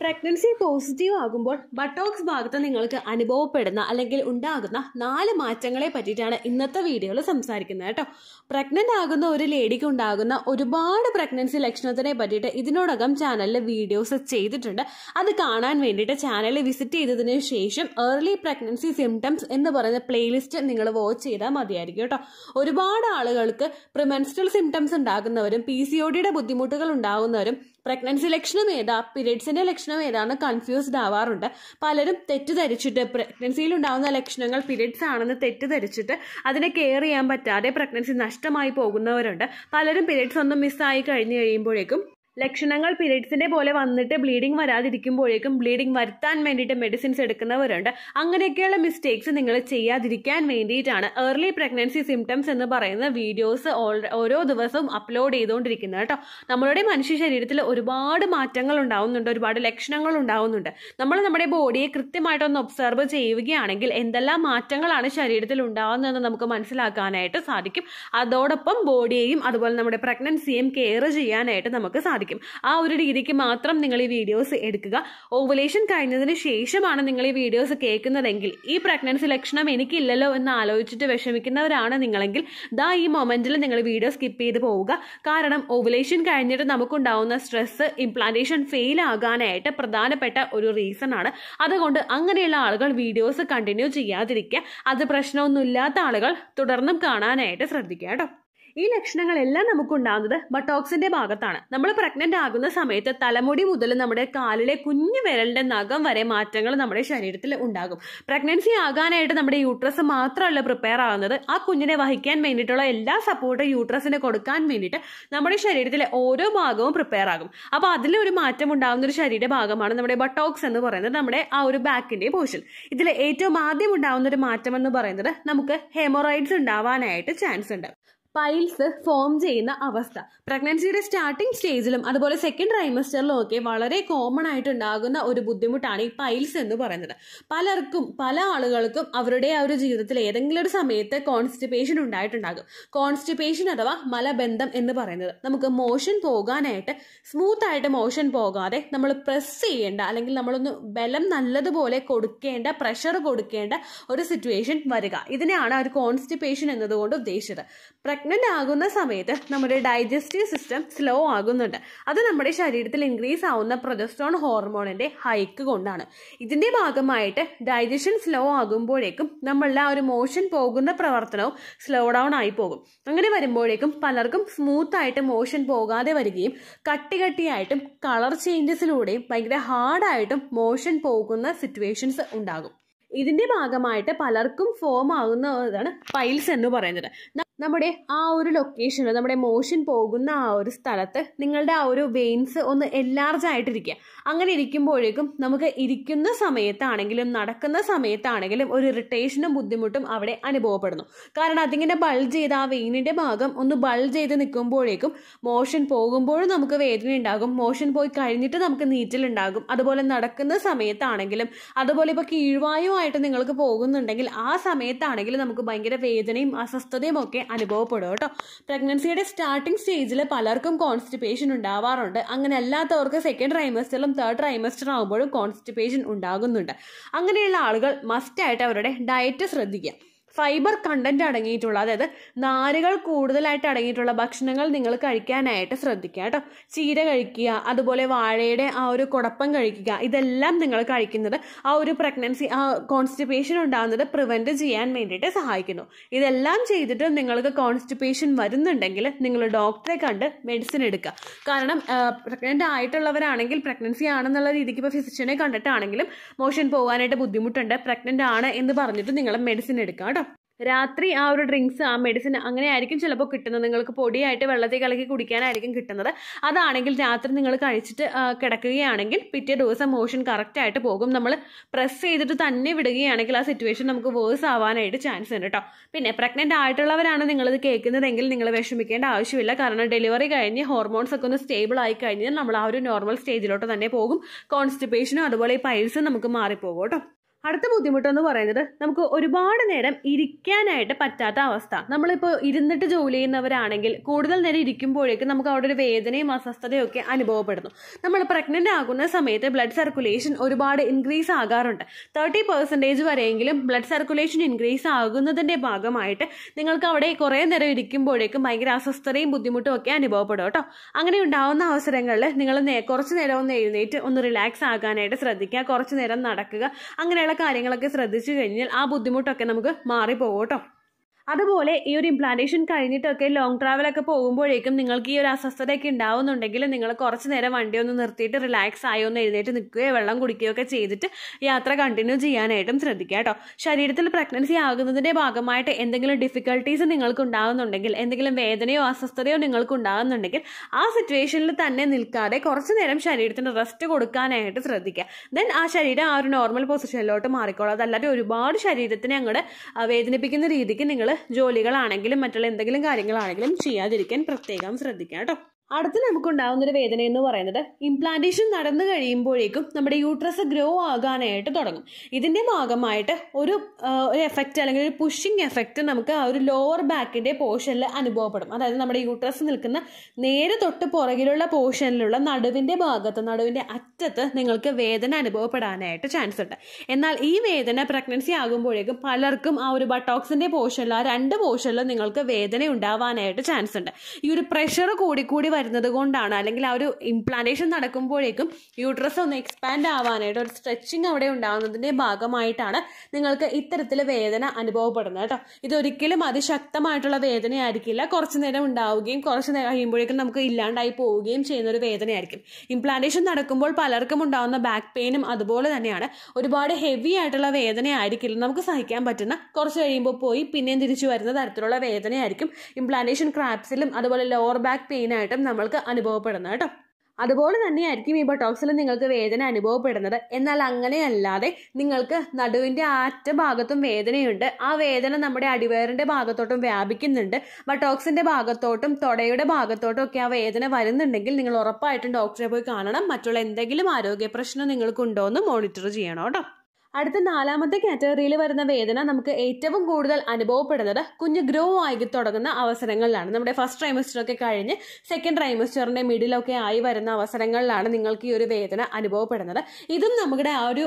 pregnancy positive ആകുമ്പോൾ ബട്ടോക്സ് ഭാഗത്ത് നിങ്ങൾക്ക് അനുഭവപ്പെടുന്ന അല്ലെങ്കിൽ ഉണ്ടാകുന്ന നാല് മാറ്റങ്ങളെ പറ്റിയിട്ടാണ് ഇന്നത്തെ വീഡിയോയിൽ സംസാരിക്കുന്നത് കേട്ടോ പ്രഗ്നൻ്റ് ആകുന്ന ഒരു ലേഡിക്ക് ഉണ്ടാകുന്ന ഒരുപാട് പ്രഗ്നൻസി ലക്ഷണത്തിനെ പറ്റിയിട്ട് ഇതിനോടകം ചാനലിൽ വീഡിയോസ് ചെയ്തിട്ടുണ്ട് അത് കാണാൻ വേണ്ടിയിട്ട് ചാനൽ വിസിറ്റ് ചെയ്തതിന് ശേഷം ഏർലി പ്രഗ്നൻസി സിംറ്റംസ് എന്ന് പറയുന്ന പ്ലേലിസ്റ്റ് നിങ്ങൾ വാച്ച് ചെയ്താൽ മതിയായിരിക്കും കേട്ടോ ഒരുപാട് ആളുകൾക്ക് പ്രിമെൻസ്ട്രൽ സിംറ്റംസ് ഉണ്ടാകുന്നവരും പി ബുദ്ധിമുട്ടുകൾ ഉണ്ടാകുന്നവരും പ്രഗ്നൻസി ലക്ഷണം ഏതാ പീരീഡ്സിൻ്റെ ലക്ഷണം ഏതാന്ന് കൺഫ്യൂസ്ഡ് ആവാറുണ്ട് പലരും തെറ്റിദ്ധരിച്ചിട്ട് പ്രഗ്നൻസിയിൽ ഉണ്ടാകുന്ന ലക്ഷണങ്ങൾ പീരീഡ്സ് ആണെന്ന് തെറ്റിദ്ധരിച്ചിട്ട് അതിനെ കെയർ ചെയ്യാൻ പറ്റാതെ പ്രഗ്നൻസി നഷ്ടമായി പോകുന്നവരുണ്ട് പലരും പീരീഡ്സ് ഒന്നും മിസ്സായി കഴിഞ്ഞു കഴിയുമ്പോഴേക്കും ലക്ഷണങ്ങൾ പീരീഡ്സിൻ്റെ പോലെ വന്നിട്ട് ബ്ലീഡിങ് വരാതിരിക്കുമ്പോഴേക്കും ബ്ലീഡിങ് വരുത്താൻ വേണ്ടിയിട്ട് മെഡിസിൻസ് എടുക്കുന്നവരുണ്ട് അങ്ങനെയൊക്കെയുള്ള മിസ്റ്റേക്സ് നിങ്ങൾ ചെയ്യാതിരിക്കാൻ വേണ്ടിയിട്ടാണ് ഏർലി പ്രഗ്നൻസി സിംറ്റംസ് എന്ന് പറയുന്ന വീഡിയോസ് ഓരോ ദിവസവും അപ്ലോഡ് ചെയ്തുകൊണ്ടിരിക്കുന്നത് കേട്ടോ നമ്മളുടെ മനുഷ്യ ശരീരത്തിൽ ഒരുപാട് മാറ്റങ്ങൾ ഉണ്ടാവുന്നുണ്ട് ഒരുപാട് ലക്ഷണങ്ങൾ ഉണ്ടാവുന്നുണ്ട് നമ്മൾ നമ്മുടെ ബോഡിയെ കൃത്യമായിട്ടൊന്ന് ഒബ്സർവ് ചെയ്യുകയാണെങ്കിൽ എന്തെല്ലാം മാറ്റങ്ങളാണ് ശരീരത്തിൽ ഉണ്ടാകുന്നതെന്ന് നമുക്ക് മനസ്സിലാക്കാനായിട്ട് സാധിക്കും അതോടൊപ്പം ബോഡിയെയും അതുപോലെ നമ്മുടെ പ്രഗ്നൻസിയെയും കെയർ ചെയ്യാനായിട്ട് നമുക്ക് സാധിക്കും സാധിക്കും ആ ഒരു രീതിക്ക് മാത്രം നിങ്ങൾ ഈ വീഡിയോസ് എടുക്കുക ഓവുലേഷൻ കഴിഞ്ഞതിന് ശേഷമാണ് നിങ്ങൾ ഈ വീഡിയോസ് കേൾക്കുന്നതെങ്കിൽ ഈ പ്രഗ്നൻസി ലക്ഷണം എനിക്കില്ലല്ലോ എന്ന് ആലോചിച്ചിട്ട് വിഷമിക്കുന്നവരാണ് നിങ്ങളെങ്കിൽ ദാ ഈ മൊമെന്റിൽ നിങ്ങൾ വീഡിയോ സ്കിപ്പ് ചെയ്ത് പോവുക കാരണം ഓവുലേഷൻ കഴിഞ്ഞിട്ട് നമുക്കുണ്ടാവുന്ന സ്ട്രെസ് ഇംപ്ലാന്റേഷൻ ഫെയിൽ ആകാനായിട്ട് പ്രധാനപ്പെട്ട ഒരു റീസൺ ആണ് അതുകൊണ്ട് അങ്ങനെയുള്ള ആളുകൾ വീഡിയോസ് കണ്ടിന്യൂ ചെയ്യാതിരിക്കുക അത് പ്രശ്നമൊന്നുമില്ലാത്ത ആളുകൾ തുടർന്നും കാണാനായിട്ട് ശ്രദ്ധിക്കുക കേട്ടോ ഈ ലക്ഷണങ്ങളെല്ലാം നമുക്ക് ഉണ്ടാകുന്നത് ബട്ടോക്സിന്റെ ഭാഗത്താണ് നമ്മൾ പ്രഗ്നന്റ് ആകുന്ന സമയത്ത് തലമുടി മുതൽ നമ്മുടെ കാലിലെ കുഞ്ഞു വിരലിന്റെ നഖം വരെ മാറ്റങ്ങൾ നമ്മുടെ ശരീരത്തിൽ ഉണ്ടാകും പ്രഗ്നൻസി ആകാനായിട്ട് നമ്മുടെ യൂട്രസ് മാത്രമല്ല പ്രിപ്പയർ ആകുന്നത് ആ കുഞ്ഞിനെ വഹിക്കാൻ വേണ്ടിയിട്ടുള്ള എല്ലാ സപ്പോർട്ടും യൂട്രസിന് കൊടുക്കാൻ വേണ്ടിയിട്ട് നമ്മുടെ ശരീരത്തിലെ ഓരോ ഭാഗവും പ്രിപ്പയർ ആകും അപ്പോൾ അതിലൊരു മാറ്റം ഉണ്ടാകുന്ന ഒരു ശരീര ഭാഗമാണ് നമ്മുടെ ബട്ടോക്സ് എന്ന് പറയുന്നത് നമ്മുടെ ആ ഒരു ബാക്കിന്റെ പോർഷൻ ഇതിൽ ഏറ്റവും ആദ്യം ഉണ്ടാകുന്ന ഒരു മാറ്റം എന്ന് പറയുന്നത് നമുക്ക് ഹെമോറോയിഡ്സ് ഉണ്ടാവാനായിട്ട് ചാൻസ് ഉണ്ട് പൈൽസ് ഫോം ചെയ്യുന്ന അവസ്ഥ പ്രഗ്നൻസിയുടെ സ്റ്റാർട്ടിംഗ് സ്റ്റേജിലും അതുപോലെ സെക്കൻഡ് ട്രൈമസ്റ്ററിലും ഒക്കെ വളരെ കോമൺ ആയിട്ട് ഉണ്ടാകുന്ന ഒരു ബുദ്ധിമുട്ടാണ് ഈ പൈൽസ് എന്ന് പറയുന്നത് പലർക്കും പല ആളുകൾക്കും അവരുടെ ആ ഒരു ജീവിതത്തിൽ ഏതെങ്കിലും ഒരു സമയത്ത് കോൺസ്റ്റിപ്പേഷൻ ഉണ്ടായിട്ടുണ്ടാകും കോൺസ്റ്റിപ്പേഷൻ അഥവാ മലബന്ധം എന്ന് പറയുന്നത് നമുക്ക് മോഷൻ പോകാനായിട്ട് സ്മൂത്ത് ആയിട്ട് മോഷൻ പോകാതെ നമ്മൾ പ്രസ് ചെയ്യേണ്ട അല്ലെങ്കിൽ നമ്മളൊന്ന് ബലം നല്ലതുപോലെ കൊടുക്കേണ്ട പ്രഷർ കൊടുക്കേണ്ട ഒരു സിറ്റുവേഷൻ വരിക ഇതിനെയാണ് ഒരു കോൺസ്റ്റിപ്പേഷൻ എന്നതുകൊണ്ട് ഉദ്ദേശിച്ചത് പ്രഗ്നൻ്റ് ആകുന്ന സമയത്ത് നമ്മുടെ ഡൈജസ്റ്റീവ് സിസ്റ്റം സ്ലോ ആകുന്നുണ്ട് അത് നമ്മുടെ ശരീരത്തിൽ ഇൻക്രീസ് ആവുന്ന പ്രൊജസ്ട്രോൺ ഹോർമോണിൻ്റെ ഹൈക്ക് കൊണ്ടാണ് ഇതിൻ്റെ ഭാഗമായിട്ട് ഡൈജഷൻ സ്ലോ ആകുമ്പോഴേക്കും നമ്മളുടെ ആ ഒരു മോഷൻ പോകുന്ന പ്രവർത്തനവും സ്ലോ ഡൗൺ ആയി പോകും അങ്ങനെ വരുമ്പോഴേക്കും പലർക്കും സ്മൂത്തായിട്ട് മോഷൻ പോകാതെ വരികയും കട്ടി കട്ടിയായിട്ടും കളർ ചേഞ്ചസിലൂടെയും ഭയങ്കര ഹാർഡായിട്ടും മോഷൻ പോകുന്ന സിറ്റുവേഷൻസ് ഉണ്ടാകും ഇതിൻ്റെ ഭാഗമായിട്ട് പലർക്കും ഫോം ആകുന്നതാണ് പൈൽസ് എന്ന് പറയുന്നത് നമ്മുടെ ആ ഒരു ലൊക്കേഷൻ നമ്മുടെ മോഷൻ പോകുന്ന ആ ഒരു സ്ഥലത്ത് നിങ്ങളുടെ ആ ഒരു വെയിൻസ് ഒന്ന് എല്ലാർജ് ആയിട്ടിരിക്കുക അങ്ങനെ ഇരിക്കുമ്പോഴേക്കും നമുക്ക് ഇരിക്കുന്ന സമയത്താണെങ്കിലും നടക്കുന്ന സമയത്താണെങ്കിലും ഒരു ഇറിറ്റേഷനും ബുദ്ധിമുട്ടും അവിടെ അനുഭവപ്പെടുന്നു കാരണം അതിങ്ങനെ ബൾജ് ചെയ്ത് ആ വെയിനിൻ്റെ ഭാഗം ഒന്ന് ബൾജ് ചെയ്ത് നിൽക്കുമ്പോഴേക്കും മോഷൻ പോകുമ്പോഴും നമുക്ക് വേദന ഉണ്ടാകും മോഷൻ പോയി കഴിഞ്ഞിട്ട് നമുക്ക് നീറ്റിലുണ്ടാകും അതുപോലെ നടക്കുന്ന സമയത്താണെങ്കിലും അതുപോലെ ഇപ്പോൾ കീഴ്വായു ആയിട്ട് നിങ്ങൾക്ക് പോകുന്നുണ്ടെങ്കിൽ ആ സമയത്താണെങ്കിൽ നമുക്ക് ഭയങ്കര വേദനയും അസ്വസ്ഥതയും ഒക്കെ അനുഭവപ്പെടും കേട്ടോ പ്രഗ്നൻസിയുടെ സ്റ്റാർട്ടിംഗ് സ്റ്റേജിൽ പലർക്കും കോൺസ്റ്റിപ്പേഷൻ ഉണ്ടാവാറുണ്ട് അങ്ങനെ അല്ലാത്തവർക്ക് സെക്കൻഡ് ട്രൈമസ്റ്ററിലും തേർഡ് ട്രൈമസ്റ്റർ ആകുമ്പോഴും കോൺസ്റ്റിപ്പേഷൻ ഉണ്ടാകുന്നുണ്ട് അങ്ങനെയുള്ള ആളുകൾ മസ്റ്റായിട്ട് അവരുടെ ഡയറ്റ് ശ്രദ്ധിക്കുക ഫൈബർ കണ്ടന്റ് അടങ്ങിയിട്ടുള്ള അതായത് നാരുകൾ കൂടുതലായിട്ട് അടങ്ങിയിട്ടുള്ള ഭക്ഷണങ്ങൾ നിങ്ങൾ കഴിക്കാനായിട്ട് ശ്രദ്ധിക്കുക കേട്ടോ ചീര കഴിക്കുക അതുപോലെ വാഴയുടെ ആ ഒരു കുടപ്പം കഴിക്കുക ഇതെല്ലാം നിങ്ങൾ കഴിക്കുന്നത് ആ ഒരു പ്രഗ്നൻസി ആ കോൺസ്റ്റിപ്പേഷൻ ഉണ്ടാകുന്നത് പ്രിവെൻറ്റ് ചെയ്യാൻ വേണ്ടിയിട്ട് സഹായിക്കുന്നു ഇതെല്ലാം ചെയ്തിട്ടും നിങ്ങൾക്ക് കോൺസ്റ്റിപ്പേഷൻ വരുന്നുണ്ടെങ്കിൽ നിങ്ങൾ ഡോക്ടറെ കണ്ട് മെഡിസിൻ എടുക്കുക കാരണം പ്രഗ്നൻ്റ് ആയിട്ടുള്ളവരാണെങ്കിൽ പ്രഗ്നൻസി ആണെന്നുള്ള രീതിക്ക് ഇപ്പോൾ ഫിസിഷ്യനെ കണ്ടിട്ടാണെങ്കിലും മോഷൻ പോകാനായിട്ട് ബുദ്ധിമുട്ടുണ്ട് പ്രഗ്നൻ്റ് ആണ് എന്ന് പറഞ്ഞിട്ട് നിങ്ങൾ മെഡിസിൻ എടുക്കുക കേട്ടോ രാത്രി ആ ഒരു ഡ്രിങ്ക്സ് ആ മെഡിസിൻ അങ്ങനെ ആയിരിക്കും ചിലപ്പോൾ കിട്ടുന്നത് നിങ്ങൾക്ക് പൊടിയായിട്ട് വെള്ളത്തിൽ കലക്കി കുടിക്കാനായിരിക്കും കിട്ടുന്നത് അതാണെങ്കിൽ രാത്രി നിങ്ങൾ കഴിച്ചിട്ട് കിടക്കുകയാണെങ്കിൽ പിറ്റേ ദിവസം മോഷൻ കറക്റ്റായിട്ട് പോകും നമ്മൾ പ്രസ് ചെയ്തിട്ട് തന്നെ വിടുകയാണെങ്കിൽ ആ സിറ്റുവേഷൻ നമുക്ക് വേഴ്സ് ആവാനായിട്ട് ചാൻസ് ഉണ്ട് കേട്ടോ പിന്നെ പ്രഗ്നൻ്റ് ആയിട്ടുള്ളവരാണ് നിങ്ങളിത് കേൾക്കുന്നതെങ്കിൽ നിങ്ങൾ വിഷമിക്കേണ്ട ആവശ്യമില്ല കാരണം ഡെലിവറി കഴിഞ്ഞ് ഹോർമോൺസ് ഒക്കെ ഒന്ന് സ്റ്റേബിൾ ആയി കഴിഞ്ഞാൽ നമ്മൾ ആ ഒരു നോർമൽ സ്റ്റേജിലോട്ട് തന്നെ പോകും കോൺസ്റ്റിപ്പേഷനും അതുപോലെ ഈ പൈൽസും നമുക്ക് മാറിപ്പോകും കേട്ടോ അടുത്ത ബുദ്ധിമുട്ട് എന്ന് പറയുന്നത് നമുക്ക് ഒരുപാട് നേരം ഇരിക്കാനായിട്ട് പറ്റാത്ത അവസ്ഥ നമ്മളിപ്പോൾ ഇരുന്നിട്ട് ജോലി ചെയ്യുന്നവരാണെങ്കിൽ കൂടുതൽ നേരം ഇരിക്കുമ്പോഴേക്കും നമുക്ക് അവിടെ ഒരു വേദനയും അസ്വസ്ഥതയും ഒക്കെ അനുഭവപ്പെടുന്നു നമ്മൾ പ്രഗ്നൻ്റ് ആകുന്ന സമയത്ത് ബ്ലഡ് സർക്കുലേഷൻ ഒരുപാട് ഇൻക്രീസ് ആകാറുണ്ട് തേർട്ടി പെർസെൻറ്റേജ് വരെയെങ്കിലും ബ്ലഡ് സർക്കുലേഷൻ ഇൻക്രീസ് ആകുന്നതിൻ്റെ ഭാഗമായിട്ട് നിങ്ങൾക്ക് അവിടെ കുറേ നേരം ഇരിക്കുമ്പോഴേക്കും ഭയങ്കര അസ്വസ്ഥതയും ബുദ്ധിമുട്ടും ഒക്കെ അനുഭവപ്പെടും കേട്ടോ അങ്ങനെ ഉണ്ടാവുന്ന അവസരങ്ങളിൽ നിങ്ങൾ കുറച്ച് നേരം ഒന്ന് എഴുന്നേറ്റ് ഒന്ന് റിലാക്സ് ആകാനായിട്ട് ശ്രദ്ധിക്കുക കുറച്ച് നേരം നടക്കുക അങ്ങനെയുള്ള കാര്യങ്ങളൊക്കെ ശ്രദ്ധിച്ചു കഴിഞ്ഞാൽ ആ ബുദ്ധിമുട്ടൊക്കെ നമുക്ക് മാറിപ്പോകട്ടോ അതുപോലെ ഈ ഒരു ഇംപ്ലാന്റേഷൻ കഴിഞ്ഞിട്ടൊക്കെ ലോങ് ട്രാവലൊക്കെ പോകുമ്പോഴേക്കും നിങ്ങൾക്ക് ഈ ഒരു അസ്വസ്ഥതയൊക്കെ ഉണ്ടാവുന്നുണ്ടെങ്കിൽ നിങ്ങൾ കുറച്ച് നേരം വണ്ടി ഒന്ന് നിർത്തിയിട്ട് റിലാക്സ് ആയി ഒന്ന് എഴുന്നേറ്റ് നിൽക്കുകയോ വെള്ളം കുടിക്കുകയോ ഒക്കെ ചെയ്തിട്ട് യാത്ര കണ്ടിന്യൂ ചെയ്യാനായിട്ടും ശ്രദ്ധിക്കുക കേട്ടോ ശരീരത്തിൽ പ്രഗ്നൻസി ആകുന്നതിൻ്റെ ഭാഗമായിട്ട് എന്തെങ്കിലും ഡിഫിക്കൽട്ടീസ് നിങ്ങൾക്ക് ഉണ്ടാകുന്നുണ്ടെങ്കിൽ എന്തെങ്കിലും വേദനയോ അസ്വസ്ഥതയോ നിങ്ങൾക്ക് ഉണ്ടാകുന്നുണ്ടെങ്കിൽ ആ സിറ്റുവേഷനിൽ തന്നെ നിൽക്കാതെ കുറച്ച് നേരം ശരീരത്തിന് റെസ്റ്റ് കൊടുക്കാനായിട്ട് ശ്രദ്ധിക്കുക ദെൻ ആ ശരീരം ആ ഒരു നോർമൽ പൊസിഷനിലോട്ട് മാറിക്കോളാം അതല്ലാതെ ഒരുപാട് ശരീരത്തിനെ അങ്ങോട്ട് വേദനിപ്പിക്കുന്ന രീതിക്ക് നിങ്ങൾ ജോലികളാണെങ്കിലും മറ്റുള്ള എന്തെങ്കിലും കാര്യങ്ങളാണെങ്കിലും ചെയ്യാതിരിക്കാൻ പ്രത്യേകം ശ്രദ്ധിക്കണം കേട്ടോ അടുത്ത് ഒരു വേദന എന്ന് പറയുന്നത് ഇംപ്ലാന്റേഷൻ നടന്നു കഴിയുമ്പോഴേക്കും നമ്മുടെ യൂട്രസ് ഗ്രോ ആകാനായിട്ട് തുടങ്ങും ഇതിൻ്റെ ഭാഗമായിട്ട് ഒരു ഒരു എഫക്റ്റ് അല്ലെങ്കിൽ ഒരു പുഷിങ് എഫക്റ്റ് നമുക്ക് ആ ഒരു ലോവർ ബാക്കിൻ്റെ പോർഷനിൽ അനുഭവപ്പെടും അതായത് നമ്മുടെ യൂട്രസ് നിൽക്കുന്ന നേരെ തൊട്ട് പുറകിലുള്ള പോർഷനിലുള്ള നടുവിൻ്റെ ഭാഗത്ത് നടുവിൻ്റെ അറ്റത്ത് നിങ്ങൾക്ക് വേദന അനുഭവപ്പെടാനായിട്ട് ചാൻസ് ഉണ്ട് എന്നാൽ ഈ വേദന പ്രഗ്നൻസി ആകുമ്പോഴേക്കും പലർക്കും ആ ഒരു ബട്ടോക്സിൻ്റെ പോർഷനിൽ ആ രണ്ട് പോർഷനിലും നിങ്ങൾക്ക് വേദന ഉണ്ടാവാനായിട്ട് ചാൻസ് ഉണ്ട് ഈ ഒരു പ്രഷർ കൂടിക്കൂടി വരുന്നത് കൊണ്ടാണ് അല്ലെങ്കിൽ ആ ഒരു ഇംപ്ലാന്റേഷൻ നടക്കുമ്പോഴേക്കും യൂട്രസ് ഒന്ന് എക്സ്പാൻഡ് ആവാനായിട്ട് ഒരു സ്ട്രെച്ചിങ് അവിടെ ഉണ്ടാകുന്നതിന്റെ ഭാഗമായിട്ടാണ് നിങ്ങൾക്ക് ഇത്തരത്തിൽ വേദന അനുഭവപ്പെടുന്നത് കേട്ടോ ഇതൊരിക്കലും അതിശക്തമായിട്ടുള്ള വേദനയായിരിക്കില്ല കുറച്ച് നേരം ഉണ്ടാവുകയും കുറച്ച് നേരം കഴിയുമ്പോഴേക്കും നമുക്ക് ഇല്ലാണ്ടായി പോവുകയും ചെയ്യുന്ന ഒരു വേദനയായിരിക്കും ഇംപ്ലാന്റേഷൻ നടക്കുമ്പോൾ പലർക്കും ഉണ്ടാകുന്ന ബാക്ക് പെയിനും അതുപോലെ തന്നെയാണ് ഒരുപാട് ഹെവി ആയിട്ടുള്ള വേദനയായിരിക്കില്ല നമുക്ക് സഹിക്കാൻ പറ്റുന്ന കുറച്ച് കഴിയുമ്പോൾ പോയി പിന്നെയും തിരിച്ചു വരുന്ന തരത്തിലുള്ള വേദനയായിരിക്കും ഇംപ്ലാന്റേഷൻ ക്രാപ്സിലും അതുപോലെ ലോവർ ബാക്ക് പെയിൻ ആയിട്ടും നമ്മൾക്ക് അനുഭവപ്പെടുന്നത് കേട്ടോ അതുപോലെ തന്നെയായിരിക്കും ഈ ബൊട്ടോക്സിൽ നിങ്ങൾക്ക് വേദന അനുഭവപ്പെടുന്നത് എന്നാൽ അങ്ങനെയല്ലാതെ നിങ്ങൾക്ക് നടുവിൻ്റെ ആറ്റ ഭാഗത്തും വേദനയുണ്ട് ആ വേദന നമ്മുടെ അടിവയറിൻ്റെ ഭാഗത്തോട്ടും വ്യാപിക്കുന്നുണ്ട് ബൊട്ടോക്സിൻ്റെ ഭാഗത്തോട്ടും തൊടയുടെ ഭാഗത്തോട്ടും ഒക്കെ ആ വേദന വരുന്നുണ്ടെങ്കിൽ നിങ്ങൾ ഉറപ്പായിട്ടും ഡോക്ടറെ പോയി കാണണം മറ്റുള്ള എന്തെങ്കിലും ആരോഗ്യ പ്രശ്നം നിങ്ങൾക്കുണ്ടോ എന്ന് മോണിറ്റർ ചെയ്യണം കേട്ടോ അടുത്ത നാലാമത്തെ കാറ്റഗറിയിൽ വരുന്ന വേദന നമുക്ക് ഏറ്റവും കൂടുതൽ അനുഭവപ്പെടുന്നത് കുഞ്ഞ് ഗ്രോ ആയി തുടങ്ങുന്ന അവസരങ്ങളിലാണ് നമ്മുടെ ഫസ്റ്റ് ഒക്കെ കഴിഞ്ഞ് സെക്കൻഡ് ട്രൈമസ്റ്ററിൻ്റെ മിഡിലൊക്കെ ആയി വരുന്ന അവസരങ്ങളിലാണ് നിങ്ങൾക്ക് ഈ ഒരു വേദന അനുഭവപ്പെടുന്നത് ഇതും നമ്മുടെ ആ ഒരു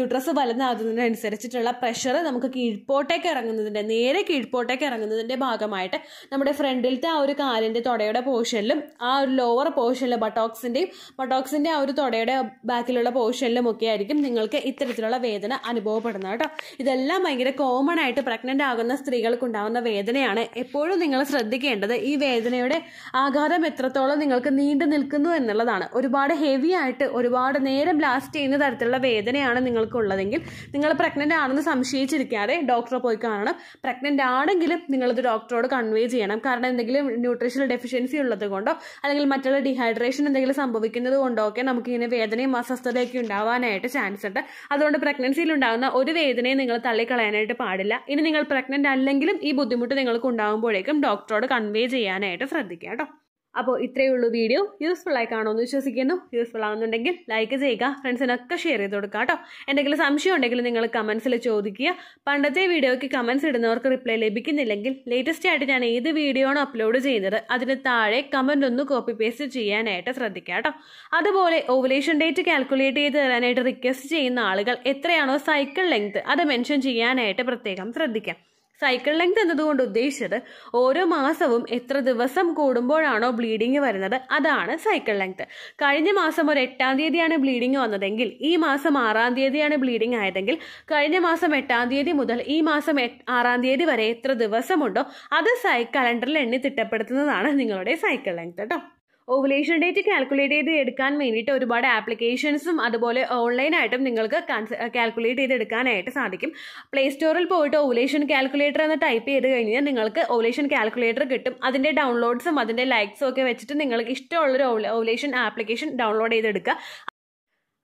യൂട്രസ് വലുതാകുന്നതിനനുസരിച്ചിട്ടുള്ള പ്രഷർ നമുക്ക് കീഴ്പോട്ടേക്ക് ഇറങ്ങുന്നതിൻ്റെ നേരെ കീഴ്പോട്ടേക്ക് ഇറങ്ങുന്നതിൻ്റെ ഭാഗമായിട്ട് നമ്മുടെ ഫ്രണ്ടിലത്തെ ആ ഒരു കാലിൻ്റെ തുടയുടെ പോർഷനിലും ആ ഒരു ലോവർ പോർഷനിലെ ബട്ടോക്സിൻ്റെയും ബട്ടോക്സിൻ്റെ ആ ഒരു തുടയുടെ ബാക്കിലുള്ള പോർഷനിലും ഒക്കെ ആയിരിക്കും നിങ്ങൾക്ക് ഇത്തരത്തിലുള്ള വേദന വേദന അനുഭവപ്പെടുന്നത് കേട്ടോ ഇതെല്ലാം ഭയങ്കര കോമൺ ആയിട്ട് പ്രഗ്നന്റ് ആകുന്ന സ്ത്രീകൾക്ക് ഉണ്ടാകുന്ന വേദനയാണ് എപ്പോഴും നിങ്ങൾ ശ്രദ്ധിക്കേണ്ടത് ഈ വേദനയുടെ ആഘാതം എത്രത്തോളം നിങ്ങൾക്ക് നീണ്ടു നിൽക്കുന്നു എന്നുള്ളതാണ് ഒരുപാട് ഹെവി ആയിട്ട് ഒരുപാട് നേരം ബ്ലാസ്റ്റ് ചെയ്യുന്ന തരത്തിലുള്ള വേദനയാണ് നിങ്ങൾക്ക് ഉള്ളതെങ്കിൽ നിങ്ങൾ പ്രഗ്നന്റ് ആണെന്ന് സംശയിച്ചിരിക്കാതെ ഡോക്ടറെ പോയി കാണണം പ്രഗ്നന്റ് ആണെങ്കിലും നിങ്ങളത് ഡോക്ടറോട് കൺവേ ചെയ്യണം കാരണം എന്തെങ്കിലും ന്യൂട്രീഷണൽ ഡെഫിഷ്യൻസി ഉള്ളത് കൊണ്ടോ അല്ലെങ്കിൽ മറ്റുള്ള ഡീഹൈഡ്രേഷൻ എന്തെങ്കിലും സംഭവിക്കുന്നത് കൊണ്ടോ ഒക്കെ ഇങ്ങനെ വേദനയും അസ്വസ്ഥതയൊക്കെ ഉണ്ടാവാനായിട്ട് ചാൻസ് ഉണ്ട് അതുകൊണ്ട് പ്രഗ്നൻസി പ്രഗ്നൻസിയിൽ ഉണ്ടാകുന്ന ഒരു വേദനയും നിങ്ങൾ തള്ളിക്കളയാനായിട്ട് പാടില്ല ഇനി നിങ്ങൾ പ്രഗ്നൻ്റ് അല്ലെങ്കിലും ഈ ബുദ്ധിമുട്ട് നിങ്ങൾക്ക് ഉണ്ടാകുമ്പോഴേക്കും ഡോക്ടറോട് കൺവേ ചെയ്യാനായിട്ട് ശ്രദ്ധിക്കുക കേട്ടോ അപ്പോൾ ഇത്രയേ ഉള്ളൂ വീഡിയോ യൂസ്ഫുൾ ആയി കാണുമെന്ന് വിശ്വസിക്കുന്നു യൂസ്ഫുൾ ആണെന്നുണ്ടെങ്കിൽ ലൈക്ക് ചെയ്യുക ഫ്രണ്ട്സിനൊക്കെ ഷെയർ ചെയ്ത് കൊടുക്കുക കേട്ടോ എന്തെങ്കിലും സംശയം ഉണ്ടെങ്കിൽ നിങ്ങൾ കമൻസിൽ ചോദിക്കുക പണ്ടത്തെ വീഡിയോയ്ക്ക് കമൻസ് ഇടുന്നവർക്ക് റിപ്ലൈ ലഭിക്കുന്നില്ലെങ്കിൽ ലേറ്റസ്റ്റ് ആയിട്ട് ഞാൻ ഏത് വീഡിയോ ആണ് അപ്ലോഡ് ചെയ്യുന്നത് അതിന് താഴെ കമൻ്റ് ഒന്ന് കോപ്പി പേസ്റ്റ് ചെയ്യാനായിട്ട് ശ്രദ്ധിക്കുക കേട്ടോ അതുപോലെ ഓവുലേഷൻ ഡേറ്റ് കാൽക്കുലേറ്റ് ചെയ്ത് തരാനായിട്ട് റിക്വസ്റ്റ് ചെയ്യുന്ന ആളുകൾ എത്രയാണോ സൈക്കിൾ ലെങ്ത് അത് മെൻഷൻ ചെയ്യാനായിട്ട് പ്രത്യേകം ശ്രദ്ധിക്കാം സൈക്കിൾ ലെങ്ത് എന്നതുകൊണ്ട് ഉദ്ദേശിച്ചത് ഓരോ മാസവും എത്ര ദിവസം കൂടുമ്പോഴാണോ ബ്ലീഡിങ് വരുന്നത് അതാണ് സൈക്കിൾ ലെങ്ത് കഴിഞ്ഞ മാസം ഒരു എട്ടാം തീയതിയാണ് ബ്ലീഡിങ് വന്നതെങ്കിൽ ഈ മാസം ആറാം തീയതിയാണ് ബ്ലീഡിങ് ആയതെങ്കിൽ കഴിഞ്ഞ മാസം എട്ടാം തീയതി മുതൽ ഈ മാസം ആറാം തീയതി വരെ എത്ര ദിവസമുണ്ടോ അത് സൈ കലണ്ടറിൽ എണ്ണി തിട്ടപ്പെടുത്തുന്നതാണ് നിങ്ങളുടെ സൈക്കിൾ ലെങ്ത് കേട്ടോ ഓവുലേഷൻ ഡേറ്റ് കാൽക്കുലേറ്റ് ചെയ്ത് എടുക്കാൻ വേണ്ടിയിട്ട് ഒരുപാട് ആപ്ലിക്കേഷൻസും അതുപോലെ ഓൺലൈനായിട്ടും നിങ്ങൾക്ക് കാൽക്കുലേറ്റ് ചെയ്ത് എടുക്കാനായിട്ട് സാധിക്കും പ്ലേ സ്റ്റോറിൽ പോയിട്ട് ഓവുലേഷൻ കാൽക്കുലേറ്റർ എന്ന് ടൈപ്പ് ചെയ്ത് കഴിഞ്ഞാൽ നിങ്ങൾക്ക് ഓവുലേഷൻ കാൽക്കുലേറ്റർ കിട്ടും അതിൻ്റെ ഡൗൺലോഡ്സും അതിൻ്റെ ലൈക്സും ഒക്കെ വെച്ചിട്ട് നിങ്ങൾക്ക് ഇഷ്ടമുള്ളൊരു ഓവുലേഷൻ ആപ്ലിക്കേഷൻ ഡൗൺലോഡ് ചെയ്തെടുക്കുക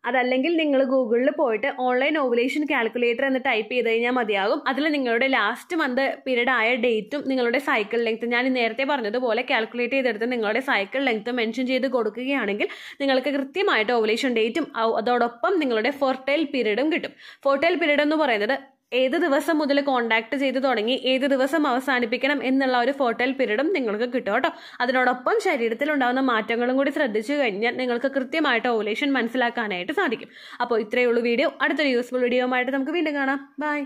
അതല്ലെങ്കിൽ നിങ്ങൾ ഗൂഗിളിൽ പോയിട്ട് ഓൺലൈൻ ഓവുലേഷൻ കാൽക്കുലേറ്റർ എന്ന് ടൈപ്പ് ചെയ്ത് കഴിഞ്ഞാൽ മതിയാകും അതിൽ നിങ്ങളുടെ ലാസ്റ്റ് മന്ത് പീരീഡ് ആയ ഡേറ്റും നിങ്ങളുടെ സൈക്കിൾ ലെങ്ത് ഞാൻ നേരത്തെ പറഞ്ഞതുപോലെ കാൽക്കുലേറ്റ് ചെയ്തെടുത്ത് നിങ്ങളുടെ സൈക്കിൾ ലെങ്ത് മെൻഷൻ ചെയ്ത് കൊടുക്കുകയാണെങ്കിൽ നിങ്ങൾക്ക് കൃത്യമായിട്ട് ഓവുലേഷൻ ഡേറ്റും അതോടൊപ്പം നിങ്ങളുടെ ഫെർട്ടൈൽ പീരീഡും കിട്ടും ഫെർട്ടൈൽ പീരീഡ് എന്ന് പറയുന്നത് ഏത് ദിവസം മുതൽ കോണ്ടാക്ട് ചെയ്ത് തുടങ്ങി ഏത് ദിവസം അവസാനിപ്പിക്കണം എന്നുള്ള ഒരു ഫോർട്ടൈൽ പീരീഡും നിങ്ങൾക്ക് കിട്ടും കേട്ടോ അതിനോടൊപ്പം ശരീരത്തിൽ ഉണ്ടാകുന്ന മാറ്റങ്ങളും കൂടി ശ്രദ്ധിച്ചു കഴിഞ്ഞാൽ നിങ്ങൾക്ക് കൃത്യമായിട്ട് ഓവുലേഷൻ മനസ്സിലാക്കാനായിട്ട് സാധിക്കും അപ്പോൾ ഇത്രയേ ഉള്ളൂ വീഡിയോ അടുത്തൊരു യൂസ്ഫുൾ വീഡിയോ ആയിട്ട് നമുക്ക് വീണ്ടും കാണാം ബൈ